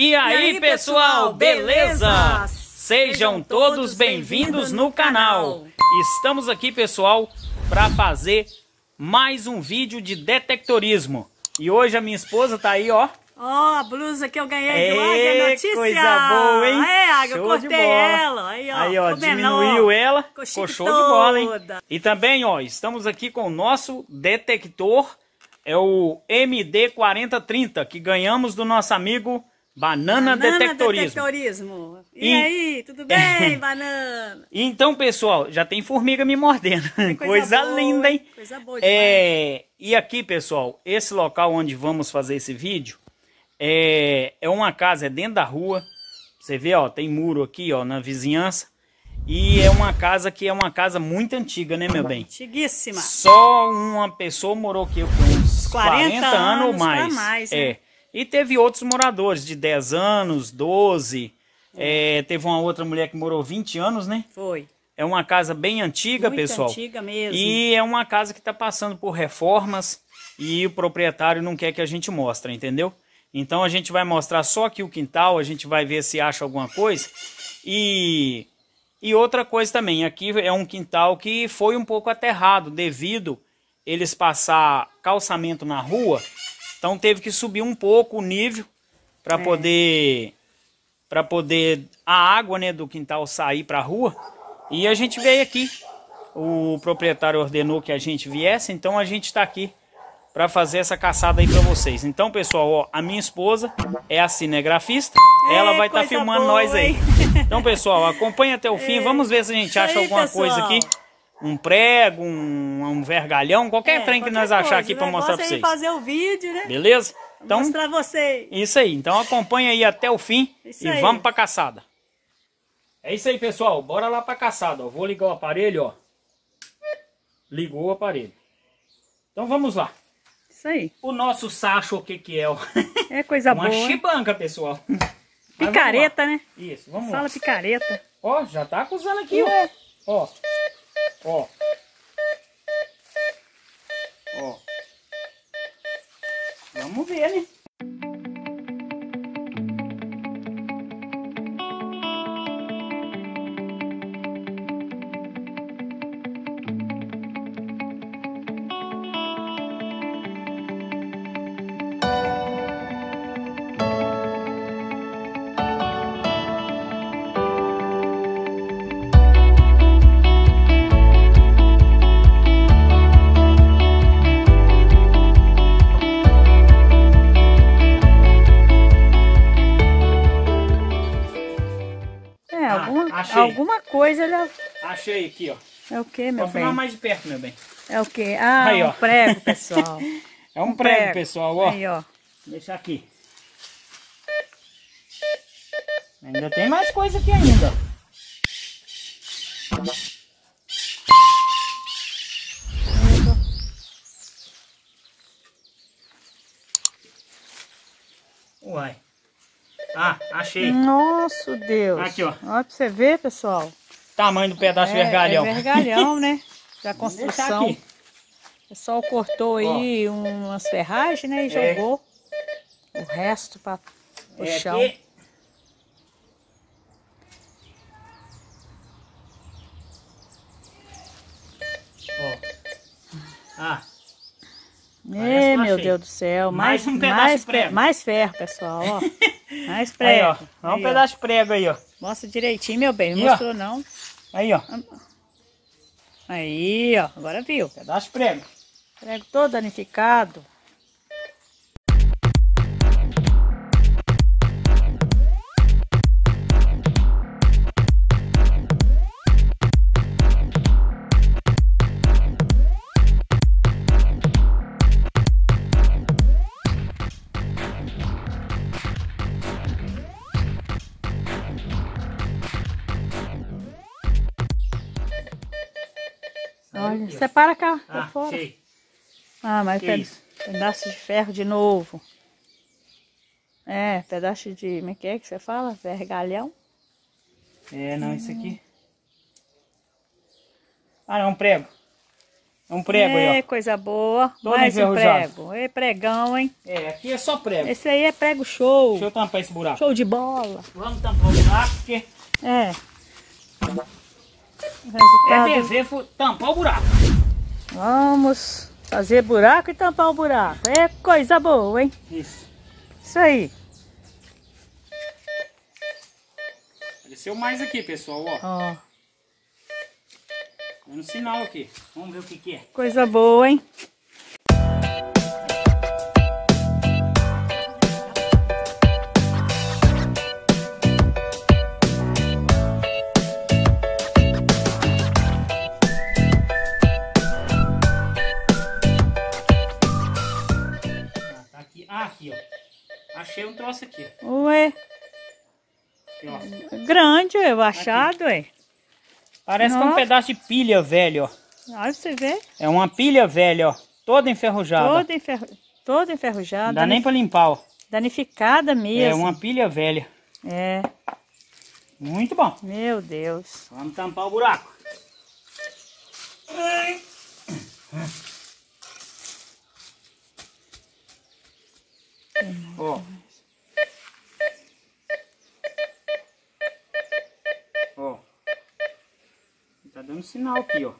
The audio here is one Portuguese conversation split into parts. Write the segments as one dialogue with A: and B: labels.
A: E aí, e aí pessoal, beleza? Sejam todos bem-vindos no canal. Estamos aqui, pessoal, para fazer mais um vídeo de detectorismo. E hoje a minha esposa tá aí, ó. Ó, oh, a blusa que eu ganhei Ê, do Águia Notícia. coisa boa, hein? É, Águia, eu cortei ela. Aí, ó, aí, ó diminuiu menor. ela. Ficou, show toda. de bola, hein? E também, ó, estamos aqui com o nosso detector. É o MD4030, que ganhamos do nosso amigo Banana, banana detectorismo. detectorismo. E, e, aí, tudo bem, banana? Então, pessoal, já tem formiga me mordendo. Coisa, coisa boa, linda, hein? Coisa boa demais. É, e aqui, pessoal, esse local onde vamos fazer esse vídeo é, é uma casa, é dentro da rua. Você vê, ó, tem muro aqui, ó, na vizinhança. E é uma casa que é uma casa muito antiga, né, meu bem? Antiguíssima. Só uma pessoa morou aqui por uns 40, 40 anos, ou mais. mais né? É. E teve outros moradores de 10 anos, 12. É, teve uma outra mulher que morou 20 anos, né? Foi. É uma casa bem antiga, Muito pessoal. antiga mesmo. E é uma casa que está passando por reformas e o proprietário não quer que a gente mostre, entendeu? Então a gente vai mostrar só aqui o quintal, a gente vai ver se acha alguma coisa. E, e outra coisa também, aqui é um quintal que foi um pouco aterrado devido eles passar calçamento na rua então teve que subir um pouco o nível para é. poder para poder a água, né, do quintal sair para a rua. E a gente veio aqui. O proprietário ordenou que a gente viesse, então a gente está aqui para fazer essa caçada aí para vocês. Então, pessoal, ó, a minha esposa é a cinegrafista. É, ela vai estar tá filmando boa, nós aí. Hein? Então, pessoal, acompanha até o fim. É. Vamos ver se a gente acha aí, alguma pessoal. coisa aqui um prego, um, um vergalhão, qualquer é, trem que nós achar aqui para né? mostrar para vocês. fazer o vídeo, né? Beleza? Então, mostrar vocês. Isso aí. Então acompanha aí até o fim isso e aí. vamos para caçada. É isso aí, pessoal. Bora lá para caçada, ó. Vou ligar o aparelho, ó. Ligou o aparelho. Então vamos lá. Isso aí. O nosso sacho, o que que é? É coisa Uma boa. Uma chibanca, pessoal. Picareta, né? Isso, vamos Fala lá. Fala picareta. Ó, já tá acusando aqui, é. ó. Ó. Ó. Ó. Vamos ver, né? achei aqui, ó. É o que, meu Pode bem? filmar mais de perto, meu bem. É o que? Ah, Aí, um ó. prego, pessoal. é um, um prego, prego, pessoal, ó. Aí, ó. Vou deixar aqui. Ainda tem mais coisa aqui ainda. Uai. Ah, achei. Nosso Deus. Aqui, ó. Ó pra você ver, pessoal tamanho do pedaço de vergalhão. É, é vergalhão, né? Da construção. O pessoal cortou aí Ó. umas ferragens, né? E é. jogou o resto para o é chão. Aqui. Ó. Ah. É, meu Deus do céu. Mais, mais um pedaço mais, de prego. Mais ferro, pessoal, ó. mais prego. Aí, ó. um aí, pedaço ó. de prego aí, ó. Mostra direitinho, meu bem. Não mostrou, não. Aí, ó. Aí, ó. Agora viu. Pedaço prego. Prego todo danificado. para cá, ah, pra fora. Ah, mas Isso? pedaço de ferro de novo. É, pedaço de. Como é que é que você fala? Vergalhão? É, não, isso aqui. Hum. Ah, é um prego. É um prego é, aí, ó. É, coisa boa. Todo Mais um prego. É pregão, hein? É, aqui é só prego. Esse aí é prego show. Deixa eu tampar esse buraco. Show de bola. Vamos tampar o buraco, porque... É. Resultado... É tá dever tampar o buraco. Vamos fazer buraco e tampar o buraco. É coisa boa, hein? Isso. Isso aí. Apareceu mais aqui, pessoal, ó. Ó. Dando sinal aqui. Vamos ver o que que é. Coisa boa, hein? negócio aqui. Ué. É, aqui, Grande, ué, o achado, ué. Parece Nossa. que é um pedaço de pilha velho, ó. Olha você vê. É uma pilha velha, ó. Toda enferrujada. Toda, Toda enferrujada. Não dá nem pra limpar, ó. Danificada é mesmo. É uma pilha velha. É. Muito bom. Meu Deus. Vamos tampar o buraco. Ai. Ó. dando sinal aqui, ó.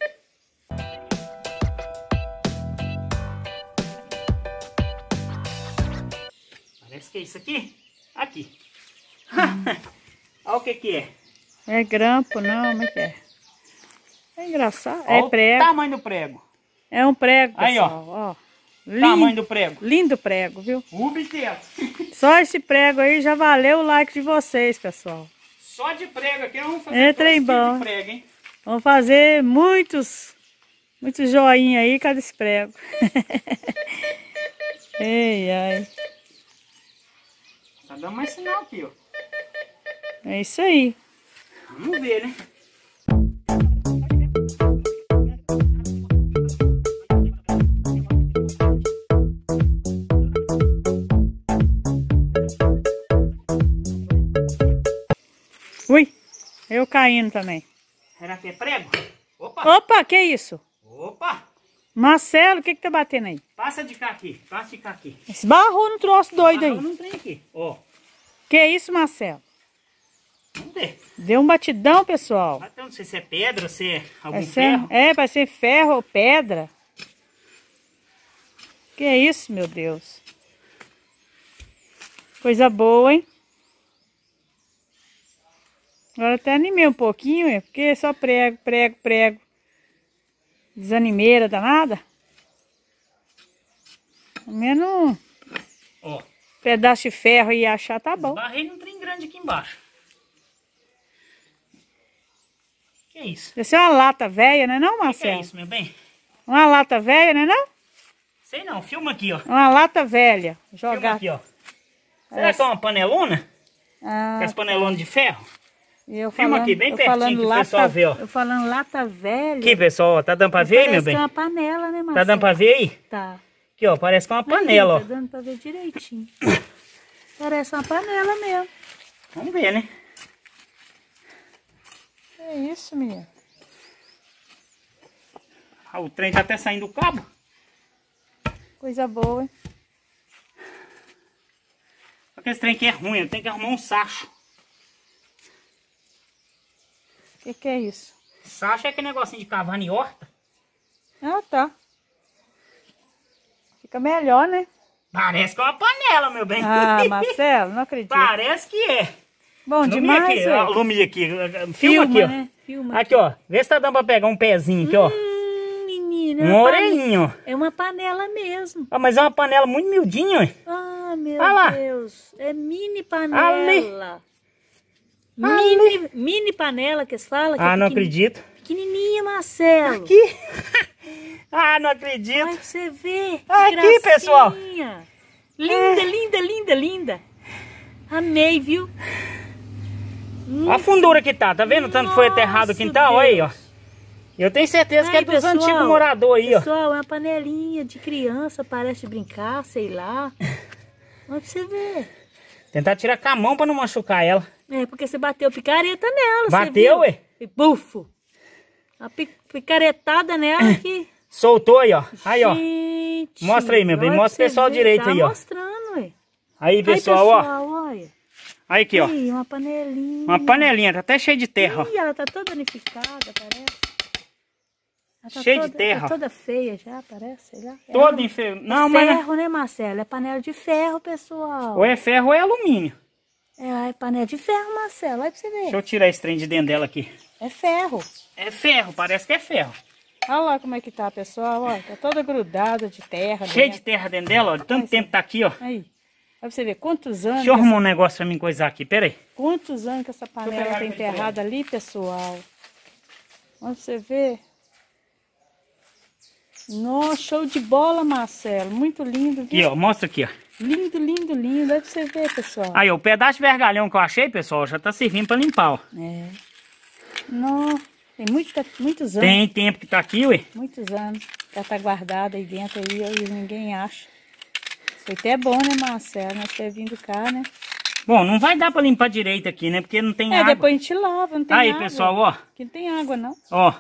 A: Parece que é isso aqui. Aqui. Olha o que que é. É grampo, não, como é que é? É engraçado. Olha é prego. tamanho do prego. É um prego, Aí, ó. ó. Lindo, tamanho do prego. Lindo prego, viu? Ubiteto. Só esse prego aí já valeu o like de vocês, pessoal. Só de prego aqui, vamos fazer Entra é em bom. de prego, hein? Vamos fazer muitos, muitos joinha aí cada esse prego. Ei, ai. Tá dando mais sinal aqui, ó. É isso aí. Vamos ver, né? Ui, eu caindo também. Será que é prego? Opa! Opa, que isso? Opa! Marcelo, o que que tá batendo aí? Passa de cá aqui, passa de cá aqui. Esbarrou no troço doido aí. Esbarrou num trem aqui, ó. Que isso, Marcelo? Vamos ver. Deu um batidão, pessoal. Então, não sei se é pedra, se é algum é ser, é- ferro. É, vai ser ferro ou pedra. Que isso, meu Deus. Coisa boa, hein? Agora até animei um pouquinho, é porque é só prego, prego, prego. Desanimeira danada. Pelo menos Ó. um pedaço de ferro e achar tá bom. Barrei não trem grande aqui embaixo. Que é isso? Deve ser é uma lata velha, né não, Marcelo? É que, que é isso, meu bem? Uma lata velha, né não? Sei não, filma aqui, ó. Uma lata velha. Jogar. Filma aqui, ó. Será que é uma panelona? Ah, Com as tá. panelonas tá. de ferro? E eu falando, aqui, bem pertinho que o pessoal lata, vê, ó. Eu falando lata velha. Aqui, pessoal, tá dando pra ver aí, meu é bem? Parece uma panela, né, Marcelo? Tá dando pra ver aí? Tá. Aqui, ó, parece que é uma panela, aí, tá ó. Tá dando pra ver direitinho. parece uma panela mesmo. Vamos ver, né? É isso, minha Ah, o trem tá até saindo do cabo. Coisa boa, hein? Porque esse trem aqui é ruim, tem que arrumar um sacho. O que, que é isso? Sacha é aquele negocinho de cavando e horta. Ah, tá. Fica melhor, né? Parece que é uma panela, meu bem. Ah, Marcelo, não acredito. Parece que é. Bom Lumia demais, aqui, ó, aqui, filma, filma aqui, né? ó. Filma aqui, aqui, ó. Vê se tá dando pra pegar um pezinho aqui, hum, ó. Menina, é um é orelhinho. É uma panela mesmo. Ah, mas é uma panela muito miudinha, ó. Ah, meu Deus. É mini panela. Ali. Ah, mini, ah, mini panela que eles falam. Que é ah, é não acredito. Pequenininha, Marcelo. Aqui. ah, não acredito. Olha você vê. Aqui, gracinha. pessoal. Linda, é. linda, linda, linda. Amei, viu? Olha a fundura que tá, tá vendo? Tanto Nossa foi aterrado o quintal, Deus. aí, ó. Eu tenho certeza que é pessoal, dos antigos moradores aí, pessoal, ó. Pessoal, é uma panelinha de criança, parece brincar, sei lá. Olha pra você ver. Tentar tirar com a mão pra não machucar ela. É, porque você bateu picareta nela. Bateu, ué? E bufo. A picaretada nela é. que... Soltou aí, ó. Aí, ó. Gente, mostra aí, meu bem. Mostra o pessoal direito tá aí, ó. mostrando, ué. Aí, pessoal, aí, pessoal ó. Olha. Aí aqui, ó. uma panelinha. Uma panelinha. Tá até cheia de terra, Ih, ó. ela tá toda danificada, parece. Tá cheia toda, de terra. Tá toda feia já, parece, sei Toda é, em ferro. É não, é mas... ferro, né, Marcelo? É panela de ferro, pessoal. Ou é ferro ou é alumínio. É, a panela de ferro, Marcelo. Olha pra você ver. Deixa eu tirar esse trem de dentro dela aqui. É ferro. É ferro, parece que é ferro. Olha lá como é que tá, pessoal. Olha, tá toda grudada de terra. Cheia de terra dentro dela, olha. tanto Mas, tempo tá aqui, ó. Aí. Olha pra você ver quantos anos... Deixa eu arrumar essa... um negócio pra mim coisar aqui, peraí. Quantos anos que essa panela tá enterrada ali, pessoal. Olha pra você ver. Nossa, show de bola, Marcelo. Muito lindo, viu? E, ó, mostra aqui, ó. Lindo, lindo, lindo. Aí pra você ver, pessoal. Aí, o pedaço de vergalhão que eu achei, pessoal, já tá servindo pra limpar, ó. É. Não, tem muito, muitos anos. Tem tempo que tá aqui, ué. Muitos anos. Já tá guardado aí dentro aí, e ninguém acha. Foi até é bom, né, Marcelo? Nós ter vindo cá, né? Bom, não vai dar pra limpar direito aqui, né? Porque não tem é, água. É, depois a gente lava, não tem aí, água. Aí, pessoal, ó. Aqui não tem água, não. Ó.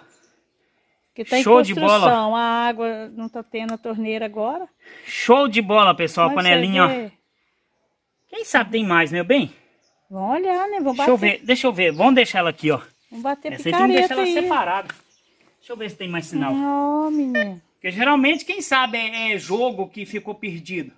A: Que tá Show de bola. A água não tá tendo a torneira agora. Show de bola, pessoal. a panelinha, ó. Quem sabe tem mais, meu né, bem? Vamos olhar, né? Vamos deixa bater. Eu ver, deixa eu ver. Vamos deixar ela aqui, ó. Vamos bater Essa picareta aí. Vamos deixar ela separada. Deixa eu ver se tem mais sinal. Não, menino. Porque geralmente, quem sabe, é, é jogo que ficou perdido.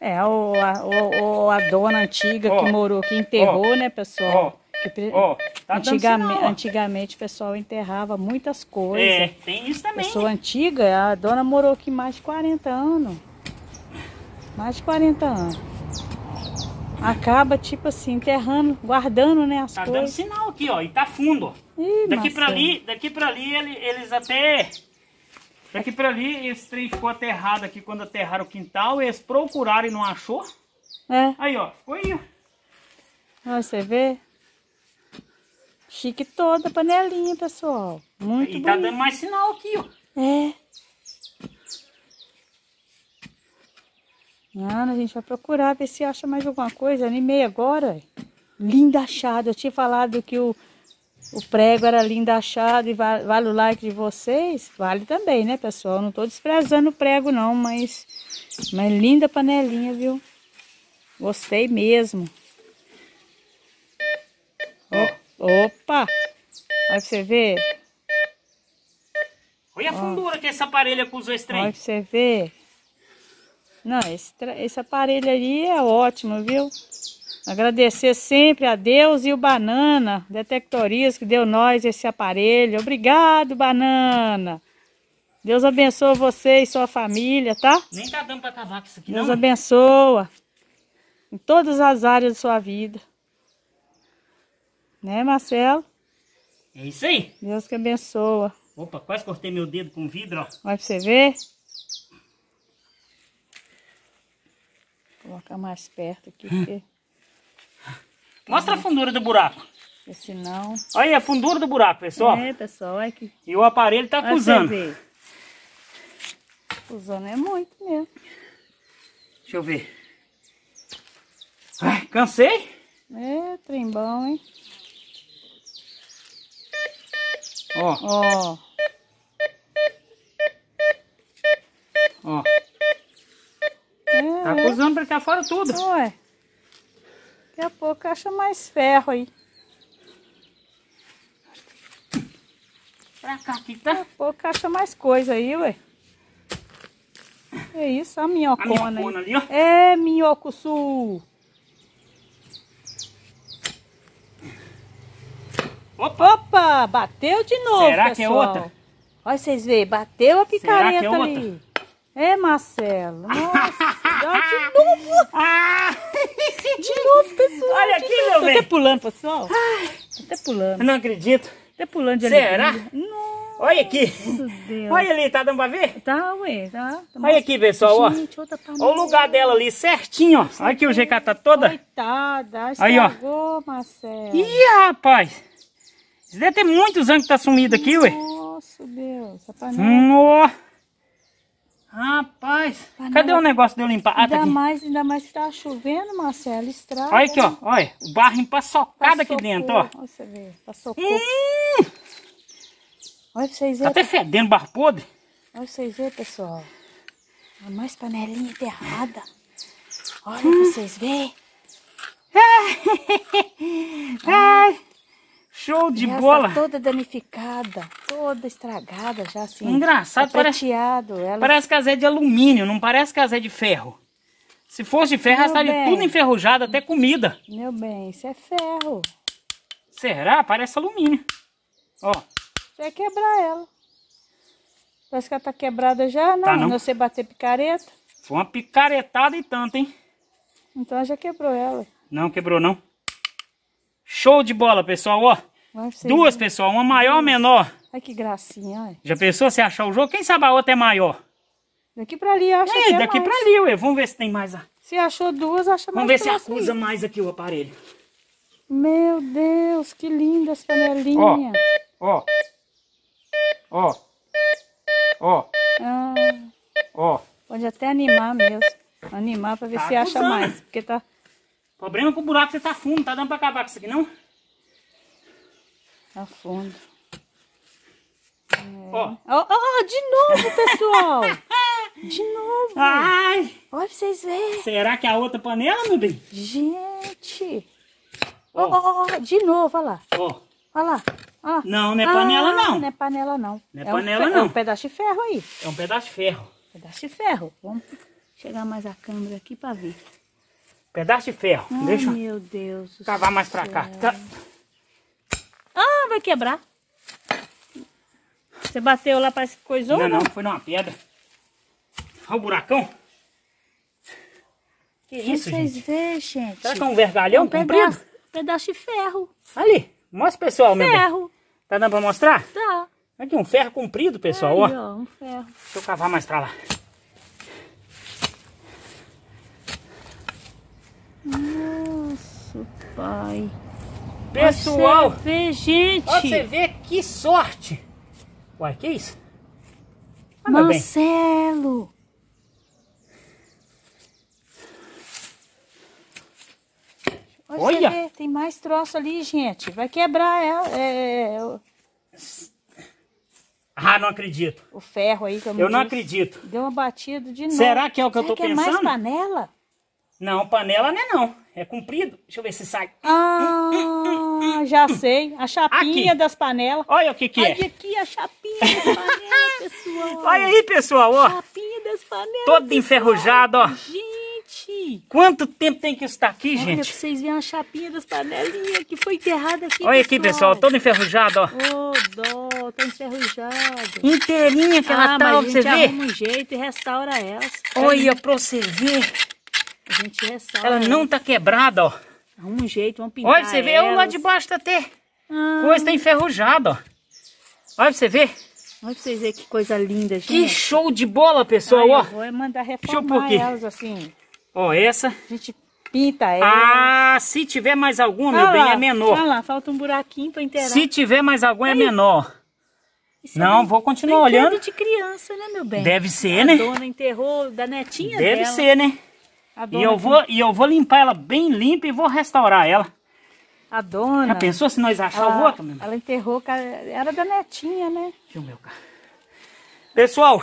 A: É, ou a, ou, ou a dona antiga oh, que morou, que enterrou, oh, né, pessoal? Ó. Oh. Oh, tá antigamente, antigamente o pessoal enterrava muitas coisas. É, tem isso também. Pessoa antiga, a dona morou aqui mais de 40 anos. Mais de 40 anos. Acaba, tipo assim, enterrando, guardando, né, as tá coisas. Tá dando sinal aqui, ó, e tá fundo, ó. Ih, daqui para ali, daqui para ali eles até... Daqui para ali, esse trem ficou aterrado aqui quando aterraram o quintal, eles procuraram e não achou. É. Aí, ó, ficou aí, ó. Você vê? Chique toda a panelinha, pessoal. Muito bonito. E tá dando mais sinal aqui, ó. É. Ana, a gente vai procurar ver se acha mais alguma coisa. Animei agora. Linda achado. Eu tinha falado que o, o prego era linda achado e vale, vale o like de vocês. Vale também, né, pessoal? não tô desprezando o prego, não, mas, mas linda panelinha, viu? Gostei mesmo. Ó. Opa! Olha pra você ver. Olha a fundura que esse aparelho acusou esse trem. Olha pra você ver. Não, esse, esse aparelho aí é ótimo, viu? Agradecer sempre a Deus e o Banana, Detectorias, que deu nós esse aparelho. Obrigado, Banana. Deus abençoe você e sua família, tá? Nem tá dando pra cavar com isso aqui, Deus não. Deus abençoa em todas as áreas da sua vida. Né, Marcelo? É isso aí. Deus que abençoa. Opa, quase cortei meu dedo com vidro, ó. Vai pra você ver. Vou colocar mais perto aqui. Hum. Porque... Mostra a fundura do buraco. Esse não. Olha aí a fundura do buraco, pessoal. É, pessoal, aqui. E o aparelho tá acusando. Acusando é muito mesmo. Deixa eu ver. Ai, cansei? É, trem bom, hein? Ó. Ó. Ó. É, tá é. cruzando pra cá fora tudo. Ué. Daqui a pouco acha mais ferro aí. Pra cá aqui, tá? Daqui a pouco acha mais coisa aí, ué. É isso, a minhocona. A minhocona ali, ó. É, minhoco sul. Opa! Opa, bateu de novo, Será pessoal. que é outra? Olha vocês verem, bateu a picareta é ali. É, Marcelo. Nossa, de novo. Ah! De novo, pessoal. Olha aqui, novo. meu bem. Tô até pulando, pessoal. Ai. Tô até pulando. Eu não acredito. Até pulando de Será? Será? Nossa. Olha aqui. Deus. Olha ali, tá dando pra ver? Tá, ué, tá. tá olha aqui, pessoal, gente, ó. Olha o lugar dela ali, certinho, ó. Olha aqui o GK tá toda. Coitada, estragou, Aí, ó. Marcelo. Ih, rapaz. Isso deve ter muitos anos que tá sumido aqui, ué. Nossa, Deus. No... Tá hum, Rapaz, panela. cadê o negócio de eu limpar? Ah, tá ainda, tá mais, ainda mais que tá chovendo, Marcelo, estraga. Olha aqui, ó, olha, o barro empaçocado aqui dentro, ó. Você ver. passou hum! Olha pra vocês tá verem. Tá até fedendo barro podre. Olha pra vocês verem, pessoal. Olha mais panelinha enterrada. Olha hum. pra vocês verem. Ai. Ai. Show de essa bola! toda danificada, toda estragada já assim. Engraçado, parece, ela... parece é de alumínio, não parece é de ferro. Se fosse ferro, ela estaria tudo enferrujado, até comida. Meu bem, isso é ferro. Será? Parece alumínio. Ó. vai quebrar ela. Parece que ela tá quebrada já, não? Tá, não. Você bater picareta. Foi uma picaretada e tanto, hein? Então já quebrou ela. Não, quebrou não. Show de bola, pessoal, ó. Duas, pessoal, uma maior, menor. Ai, que gracinha, olha. Já pensou se achar o jogo? Quem sabe a outra é maior? Daqui pra ali, acha é, é, daqui é mais. pra ali, ué. Vamos ver se tem mais. Se achou duas, acha mais. Vamos ver se acusa aí. mais aqui o aparelho. Meu Deus, que linda essa panelinha. Ó, ó, ó, ó, ah. ó. Pode até animar mesmo. Animar pra ver tá se acusando. acha mais, porque tá... Problema com o buraco você tá fundo, tá dando pra acabar com isso aqui, não? Tá fundo. É. Ó. Ó, ó, de novo, pessoal! de novo! Ai! Olha pra vocês verem. Será que é a outra panela, meu bem? Gente! Ó, ó, ó, de novo, olha lá. Ó. Olha lá. Ah. Não, não é panela, ah, não. Não é panela, não. Não é, é panela, é um não. É um pedaço de ferro aí. É um pedaço de ferro. Pedaço de ferro. Vamos chegar mais a câmera aqui pra ver. Pedaço de ferro. Ai, Deixa meu Deus cavar mais pra cá. Tá. Ah, vai quebrar. Você bateu lá, parece que coisou? Não, não, né? não foi numa pedra. Olha o buracão. Que isso, vocês gente? Vê, gente? Será que é um vergalhão um comprido? Pedaço, pedaço de ferro. Ali, mostra pessoal. mesmo. Ferro. Meu tá dando pra mostrar? Tá. Aqui, um ferro comprido, pessoal, Aí, ó. ó. um ferro. Deixa eu cavar mais pra lá. Nossa, pai. Pessoal, você vê, gente. pode você vê que sorte. Uai, que isso? Anda ah, Marcelo. Olha! Vê, tem mais troço ali, gente. Vai quebrar ela. É, é, é, é Ah, não acredito. O ferro aí que eu Eu disse. não acredito. Deu uma batida de novo. Será que é o que Será eu tô que pensando? É mais panela? Não, panela não é não. É comprido. Deixa eu ver se sai. Ah, já sei. A chapinha aqui. das panelas. Olha o que que Olha é. Olha aqui a chapinha das panelas, pessoal. Olha aí, pessoal, ó. Chapinha das panelas. Toda enferrujada, ó. Gente. Quanto tempo tem que estar aqui, Olha, gente? Olha pra vocês verem a chapinha das panelinhas que foi enterrada aqui, Olha pessoal. aqui, pessoal. Toda enferrujada, ó. Ô, oh, dó. Tá enferrujada. Inteirinha que ela ah, tá, ó, você vê. Ah, mas a gente arruma um jeito e restaura elas. Olha, pra você ver. A gente ressalta. É ela não tá quebrada, ó. Um jeito, vamos pintar Olha, você vê, elas. lá de baixo tá até... Ah. Coisa tá enferrujada, ó. Olha pra você ver. Olha pra vocês verem que coisa linda, gente. Que show de bola, pessoal, ó. vou é mandar reformar eu elas assim. Ó, essa. A gente pinta ela Ah, se tiver mais alguma, meu bem, lá, é menor. Olha ah lá, falta um buraquinho pra inteirar. Se tiver mais alguma, é menor. Isso é não, é vou continuar olhando. de criança, né, meu bem? Deve ser, a né? A dona enterrou da netinha Deve dela. Deve ser, né? e eu, vou, e eu vou limpar ela bem limpa e vou restaurar ela. A dona. Já pensou se nós achar ela, o outro, Ela enterrou, era da netinha, né? Viu, meu cara? Pessoal,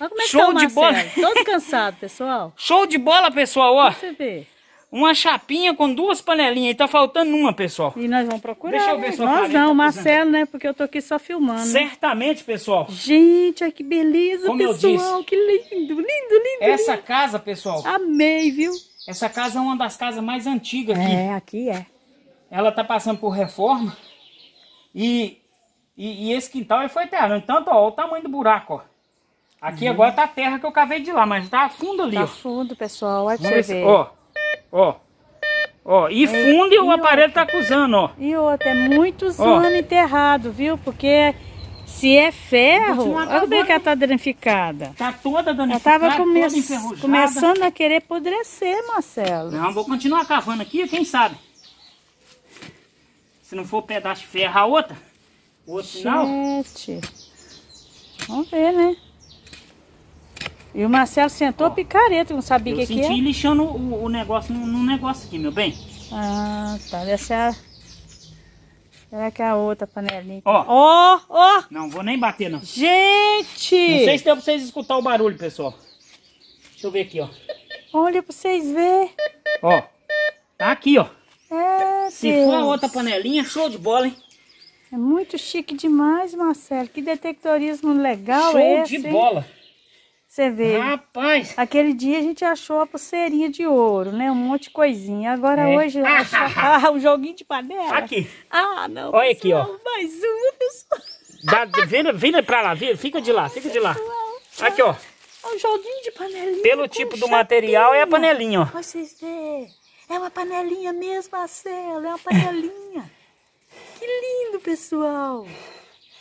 A: é show tá de bola. Todo cansado, pessoal. Show de bola, pessoal, ó. eu ver uma chapinha com duas panelinhas. E tá faltando uma, pessoal. E nós vamos procurar. Deixa eu né? ver né? Nós não, Marcelo, né? Porque eu tô aqui só filmando. Certamente, pessoal. Gente, olha que beleza, Como pessoal. Que lindo, lindo, lindo. Essa lindo. casa, pessoal. Amei, viu? Essa casa é uma das casas mais antigas aqui. É, aqui é. Ela tá passando por reforma. E, e, e esse quintal aí foi terra. Tanto, ó, o tamanho do buraco, ó. Aqui uhum. agora tá a terra que eu cavei de lá, mas tá fundo ali. Tá ó. fundo, pessoal. Olha pra você ver. Ó, Ó. Ó, e funde é, e o aparelho outra, tá acusando, ó. E outra, é muitos ó. anos enterrado, viu? Porque se é ferro, olha é que ela tá danificada. Tá toda danificada, ela tava come toda começando a querer apodrecer, Marcelo. Não, vou continuar cavando aqui, quem sabe. Se não for um pedaço de ferro, a outra. outro Gente. sinal. Vamos ver, né? E o Marcelo sentou Ó, picareta, não sabia o que, que é. Eu senti lixando o, o negócio num negócio aqui, meu bem. Ah, tá. Essa é a... Será que é a outra panelinha? Ó. Ó, ó. Não vou nem bater, não. Gente! Não sei se deu pra vocês escutar o barulho, pessoal. Deixa eu ver aqui, ó. Olha pra vocês verem. Ó. Tá aqui, ó. É, se Deus. for a outra panelinha, show de bola, hein? É muito chique demais, Marcelo. Que detectorismo legal show é esse. Show de bola. Você vê. Rapaz! Aquele dia a gente achou a pulseirinha de ouro, né? Um monte de coisinha. Agora é. hoje ah, achou... ah, um joguinho de panela. Aqui. Ah, não. Olha aqui, ó. Mais uma, pessoal. Dá, vira, vira pra lá, vira, fica de lá, fica de lá. Aqui, ó. É um joguinho de panelinha. Pelo tipo do material é a panelinha, ó. Vocês verem. É uma panelinha mesmo, Marcelo. É uma panelinha. que lindo, pessoal.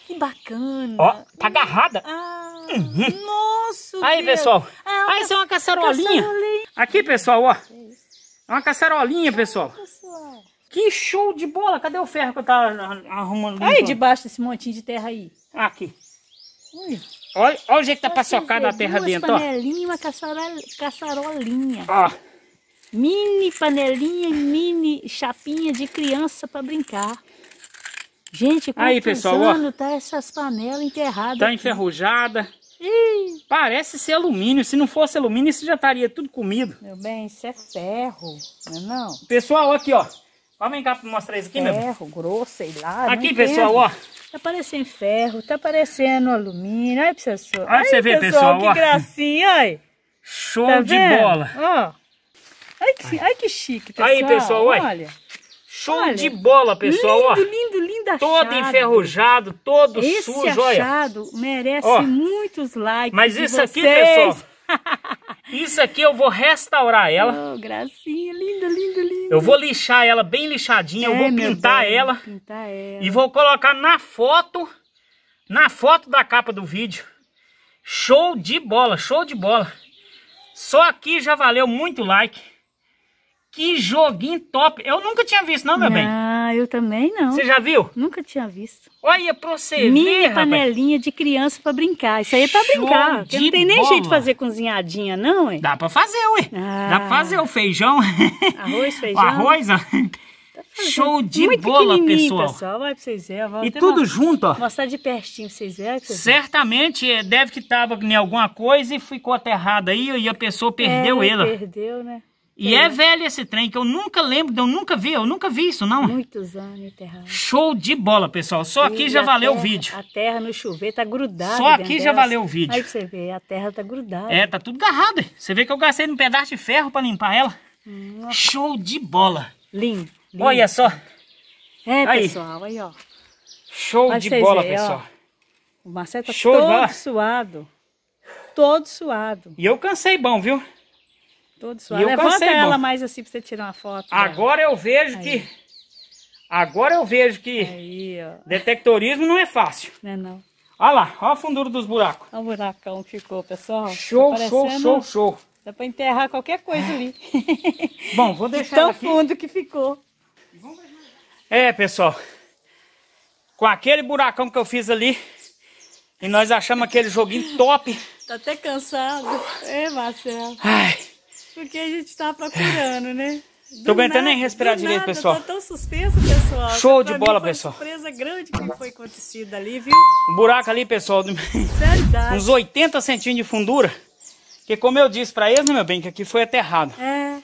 A: Que bacana. Ó, tá agarrada. Ah. Nossa, Aí, Deus. pessoal. Ah, é Aí, isso é uma caçarolinha. caçarolinha. Aqui, pessoal, ó. É uma caçarolinha, pessoal. pessoal. Que show de bola! Cadê o ferro que eu tava arrumando? Aí, limpando? debaixo desse montinho de terra aí. Aqui. Olha, olha o jeito que tá paçocada a terra dentro, ó. Uma panelinha e uma caçarolinha. Ó. Mini panelinha e mini chapinha de criança para brincar. Gente, quantos aí, pessoal, anos ó, tá essas panelas enterradas? Tá aqui? enferrujada parece ser alumínio. Se não fosse alumínio, isso já estaria tudo comido. Meu bem, isso é ferro, não é não? Pessoal, aqui, ó. Vamos vem cá pra mostrar isso aqui, ferro, meu Ferro, grosso, sei lá. Aqui, pessoal, ó. Tá parecendo ferro, tá parecendo alumínio. Olha, pessoal. Olha, você vê, pessoal, Que ó. gracinha, olha. Show tá de vendo? bola. Ó. Olha que, olha que chique, pessoal. Aí, pessoal, olha. olha. Show olha, de bola, pessoal. Lindo, ó, lindo, lindo achado. Todo enferrujado, todo Esse sujo. Esse achado olha. merece ó, muitos likes Mas isso aqui, pessoal, isso aqui eu vou restaurar ela. Oh, gracinha, lindo. lindo, lindo. Eu vou lixar ela bem lixadinha, é, eu vou pintar, ela, pintar ela. E vou colocar na foto, na foto da capa do vídeo. Show de bola, show de bola. Só aqui já valeu muito like. Que joguinho top! Eu nunca tinha visto, não, meu não, bem? Ah, eu também não. Você já viu? Nunca tinha visto. Olha pra você Minha ver, panelinha rapaz. de criança pra brincar. Isso aí é pra Show brincar. Porque não tem bola. nem jeito de fazer cozinhadinha, não, hein? Dá pra fazer, ué. Ah. Dá pra fazer o feijão. Arroz, feijão. O arroz, ó. Show de Muito bola, pessoal. pessoal. Vai pra vocês verem. E tudo uma... junto, ó. Mostrar de pertinho pra vocês verem. Certamente, é, deve que tava em alguma coisa e ficou aterrado aí e a pessoa perdeu é, perdeu, né? E é velho esse trem, que eu nunca lembro, eu nunca vi, eu nunca vi isso, não. Muitos anos enterrado. Show de bola, pessoal. Só aqui já valeu terra, o vídeo. A terra no chuveiro tá grudada. Só aqui já valeu o vídeo. Aí você vê, a terra tá grudada. É, tá tudo garrado. Você vê que eu gastei um pedaço de ferro pra limpar ela. Nossa. Show de bola. Lindo, lindo. Olha só.
B: É, aí. pessoal,
A: aí, ó. Show Mas de bola, pessoal. Ó, o Marcelo tá Show todo suado. Todo suado. E eu cansei bom, viu? Todo suave. Levanta passei, ela bom. mais assim pra você tirar uma foto. Agora eu vejo Aí. que... Agora eu vejo que Aí, detectorismo não é fácil. Não é não. Olha lá, olha a fundura dos buracos. Olha o buracão que ficou, pessoal. Show, tá show, show, show. Dá pra enterrar qualquer coisa ali. Bom, vou deixar de Tão aqui. fundo que ficou. É, pessoal. Com aquele buracão que eu fiz ali, e nós achamos aquele joguinho top. Tá até cansado. É, Marcelo. Ai. Porque a gente tá procurando, né? Do tô aguentando nem respirar direito, nada, pessoal. Tô tá tão suspenso, pessoal. Show de bola, pessoal. Uma surpresa grande que foi acontecida ali, viu? Um buraco ali, pessoal. Verdade. Uns 80 centímetros de fundura. Que como eu disse pra eles, né, meu bem, que aqui foi aterrado. É.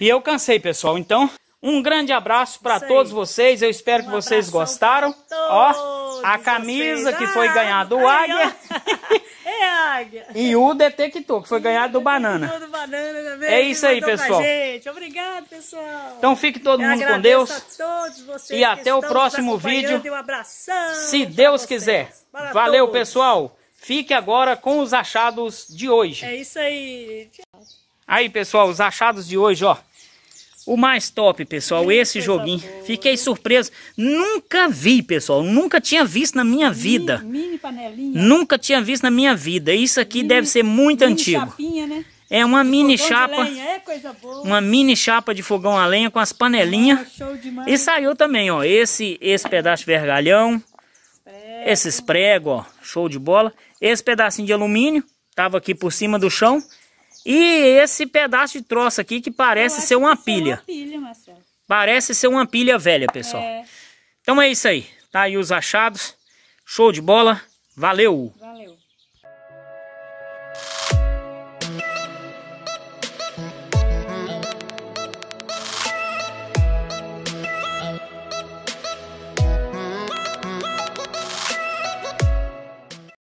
A: e eu cansei, pessoal. Então, um grande abraço pra todos vocês. Eu espero um que vocês gostaram. Ó, a camisa vocês. que foi ah, ganhada, do Águia. águia. E o detector, que foi ganhado do Banana. Do banana também, é isso aí, pessoal. Obrigado, pessoal. Então fique todo Eu mundo com Deus. e até o próximo vídeo. Um abração, se Deus quiser. Para Valeu, todos. pessoal. Fique agora com os achados de hoje. É isso aí. Aí, pessoal, os achados de hoje, ó o mais top, pessoal, esse joguinho. Fiquei surpreso. Nunca vi, pessoal. Nunca tinha visto na minha vida. Mini, panelinha. Nunca tinha visto na minha vida. Isso aqui mini, deve ser muito antigo. Chapinha, né? É uma mini chapa. É coisa boa. uma mini chapa de fogão a lenha com as panelinhas. Ah, e saiu também, ó. Esse, esse pedaço de vergalhão. Prego. Esses pregos, ó. Show de bola. Esse pedacinho de alumínio. Tava aqui por cima do chão. E esse pedaço de troço aqui que parece ser uma é pilha. Ser uma pilha Marcelo. Parece ser uma pilha velha, é. pessoal. É. Então é isso aí. Tá aí os achados. Show de bola. Valeu. Valeu.